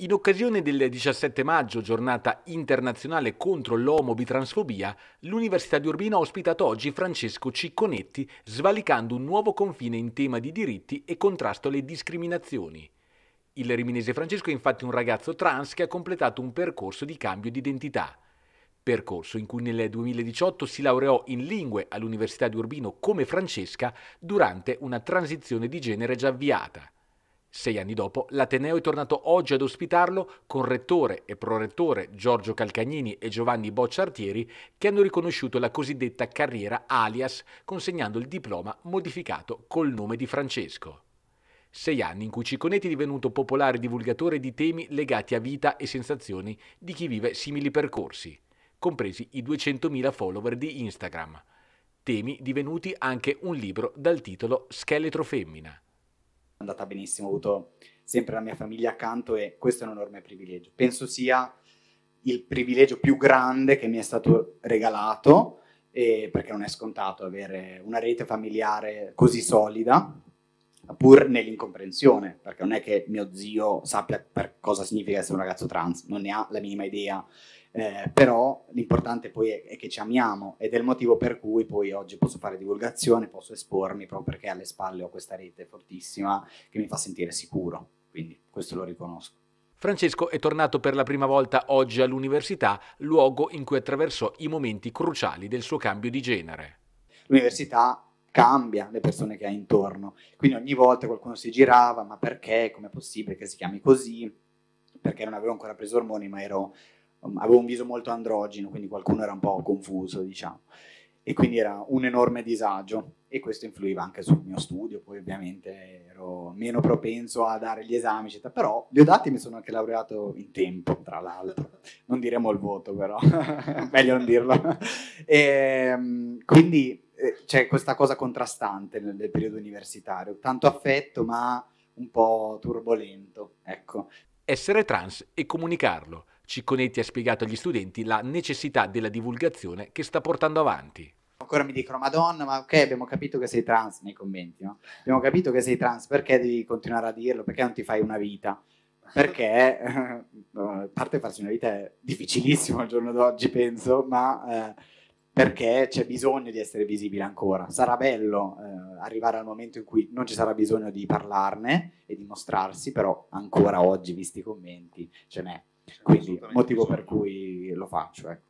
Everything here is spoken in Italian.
In occasione del 17 maggio, giornata internazionale contro l'omobitransfobia, l'Università di Urbino ha ospitato oggi Francesco Cicconetti, svalicando un nuovo confine in tema di diritti e contrasto alle discriminazioni. Il riminese Francesco è infatti un ragazzo trans che ha completato un percorso di cambio di identità. Percorso in cui nel 2018 si laureò in lingue all'Università di Urbino come Francesca durante una transizione di genere già avviata. Sei anni dopo, l'Ateneo è tornato oggi ad ospitarlo con rettore e prorettore Giorgio Calcagnini e Giovanni Bocciartieri che hanno riconosciuto la cosiddetta carriera alias consegnando il diploma modificato col nome di Francesco. Sei anni in cui Cicconetti è divenuto popolare divulgatore di temi legati a vita e sensazioni di chi vive simili percorsi, compresi i 200.000 follower di Instagram, temi divenuti anche un libro dal titolo Scheletro Femmina andata benissimo, ho avuto sempre la mia famiglia accanto e questo è un enorme privilegio. Penso sia il privilegio più grande che mi è stato regalato, eh, perché non è scontato avere una rete familiare così solida, pur nell'incomprensione, perché non è che mio zio sappia per cosa significa essere un ragazzo trans, non ne ha la minima idea eh, però l'importante poi è, è, che ci amiamo ed è il motivo per cui poi oggi posso fare divulgazione, posso espormi proprio perché alle spalle ho questa rete fortissima che mi fa sentire sicuro, quindi questo lo riconosco. Francesco è tornato per la prima volta oggi all'università, luogo in cui attraversò i momenti cruciali del suo cambio di genere. L'università cambia le persone che ha intorno. Quindi ogni volta qualcuno si girava, ma perché? Com'è possibile che si chiami così? Perché non avevo ancora preso ormoni, ma ero avevo un viso molto androgeno, quindi qualcuno era un po' confuso, diciamo, e quindi era un enorme disagio e questo influiva anche sul mio studio, poi ovviamente ero meno propenso a dare gli esami, eccetera. però li ho dati e mi sono anche laureato in tempo, tra l'altro, non diremo il voto però, meglio non dirlo. E, ehm, quindi eh, c'è questa cosa contrastante nel, nel periodo universitario, tanto affetto ma un po' turbolento, ecco. Essere trans e comunicarlo. Cicconetti ha spiegato agli studenti la necessità della divulgazione che sta portando avanti. Ancora mi dicono, Madonna, ma ok, abbiamo capito che sei trans nei commenti, no? Abbiamo capito che sei trans, perché devi continuare a dirlo? Perché non ti fai una vita? Perché, a parte farsi una vita è difficilissimo al giorno d'oggi, penso, ma... Eh, perché c'è bisogno di essere visibile ancora. Sarà bello eh, arrivare al momento in cui non ci sarà bisogno di parlarne e di mostrarsi, però ancora oggi, visti i commenti, ce n'è. Quindi motivo per cui lo faccio. Ecco.